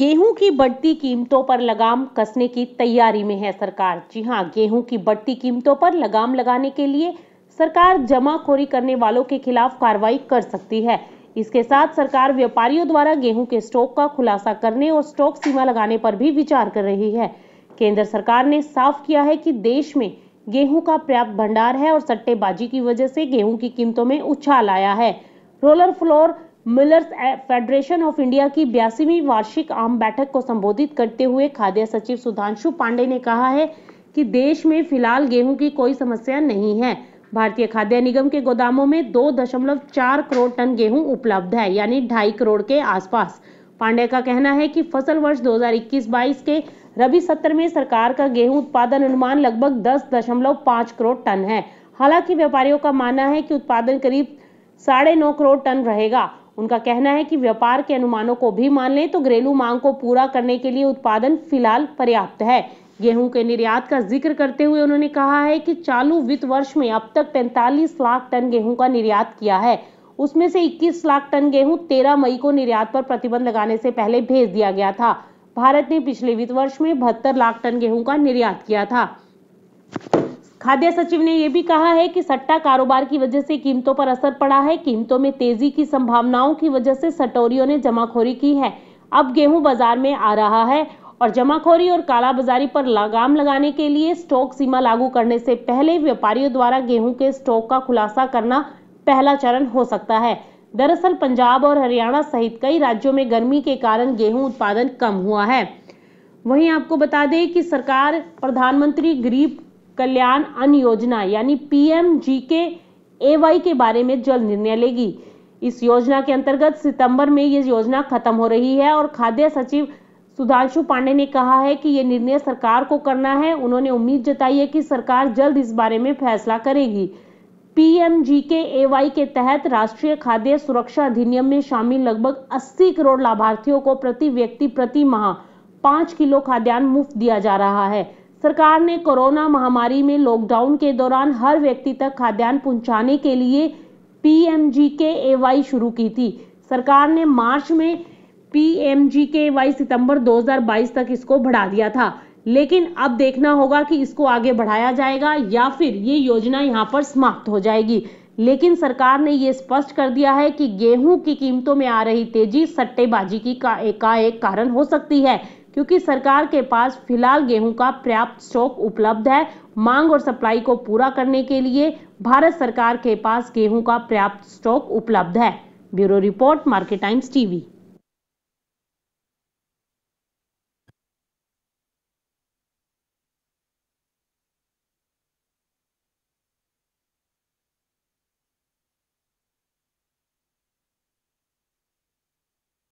गेहूं की बढ़ती कीमतों पर लगाम कसने की तैयारी में है सरकार जी हां गेहूं की बढ़ती कीमतों पर लगाम लगाने के लिए सरकार जमाखोरी करने वालों के खिलाफ कार्रवाई कर सकती है इसके साथ सरकार व्यापारियों द्वारा गेहूं के स्टॉक का खुलासा करने और स्टॉक सीमा लगाने पर भी विचार कर रही है केंद्र सरकार ने साफ किया है कि देश में गेहूं का पर्याप्त भंडार है और सट्टेबाजी की वजह से गेहूं की कीमतों में उछाल आया है roller flour millers federation of India की बयासीवीं वार्षिक आम बैठक को संबोधित करते हुए खाद्य सचिव सुधांशु पांडे ने कहा है कि देश में फिलहाल गेहूं की कोई समस्या नहीं है भारतीय खाद्य निगम के गोदामों में दो दशमलव चार करोड़ टन गेहूं उपलब्ध है यानी ढाई करोड़ के आसपास पांडे का कहना है कि फसल वर्ष 2021-22 के रबी सत्र में सरकार का गेहूं उत्पादन अनुमान लगभग पांच करोड़ टन है हालांकि व्यापारियों का मानना है कि उत्पादन करीब साढ़े नौ करोड़ टन रहेगा उनका कहना है कि व्यापार के अनुमानों को भी मान लें तो घरेलू मांग को पूरा करने के लिए उत्पादन फिलहाल पर्याप्त है गेहूं के निर्यात का जिक्र करते हुए उन्होंने कहा है कि चालू वित्त वर्ष में अब तक 45 लाख टन गेहूं का निर्यात किया है उसमें से 21 लाख टन गेहूं 13 मई को निर्यात पर प्रतिबंध लगाने से पहले भेज दिया गया था भारत ने पिछले वित्त वर्ष में बहत्तर लाख टन गेहूं का निर्यात किया था खाद्य सचिव ने यह भी कहा है कि सट्टा कारोबार की वजह से कीमतों पर असर पड़ा है कीमतों में तेजी की संभावनाओं की वजह से सटोरियों ने जमाखोरी की है अब गेहूं बाजार में आ रहा है और जमाखोरी और कालाबाजारी पर लगाम लगाने के लिए स्टॉक सीमा लागू करने से पहले व्यापारियों द्वारा गेहूं के स्टॉक का खुलासा करना पहला चरण हो सकता है दरअसल पंजाब और हरियाणा सहित कई राज्यों में गर्मी के कारण गेहूं उत्पादन कम हुआ है वहीं आपको बता दें कि सरकार प्रधानमंत्री गरीब कल्याण अन्न योजना यानी एम जी के ए वाई के बारे में जल्द निर्णय लेगी इस योजना के अंतर्गत सितंबर में ये योजना खत्म हो रही है और खाद्य सचिव सुधांशु पांडे ने कहा है कि ये निर्णय सरकार को करना है उन्होंने उम्मीद जताई है कि सरकार जल्द इस बारे में फैसला करेगी जी के वाई के तहत राष्ट्रीय खाद्य सुरक्षा अधिनियम में शामिल लगभग 80 करोड़ लाभार्थियों को प्रति व्यक्ति प्रति माह पांच किलो खाद्यान्न मुफ्त दिया जा रहा है सरकार ने कोरोना महामारी में लॉकडाउन के दौरान हर व्यक्ति तक खाद्यान्न पहुंचाने के लिए पी एम जी के ए वाई शुरू की थी सरकार ने मार्च में पी एम जी के वाई सितंबर 2022 तक इसको बढ़ा दिया था लेकिन अब देखना होगा कि इसको आगे बढ़ाया जाएगा या फिर ये योजना यहाँ पर समाप्त हो जाएगी लेकिन सरकार ने ये स्पष्ट कर दिया है कि गेहूं की कीमतों में आ रही तेजी सट्टेबाजी की का एक, का एक कारण हो सकती है क्योंकि सरकार के पास फिलहाल गेहूं का पर्याप्त स्टॉक उपलब्ध है मांग और सप्लाई को पूरा करने के लिए भारत सरकार के पास गेहूं का पर्याप्त स्टॉक उपलब्ध है bureau report Market Times TV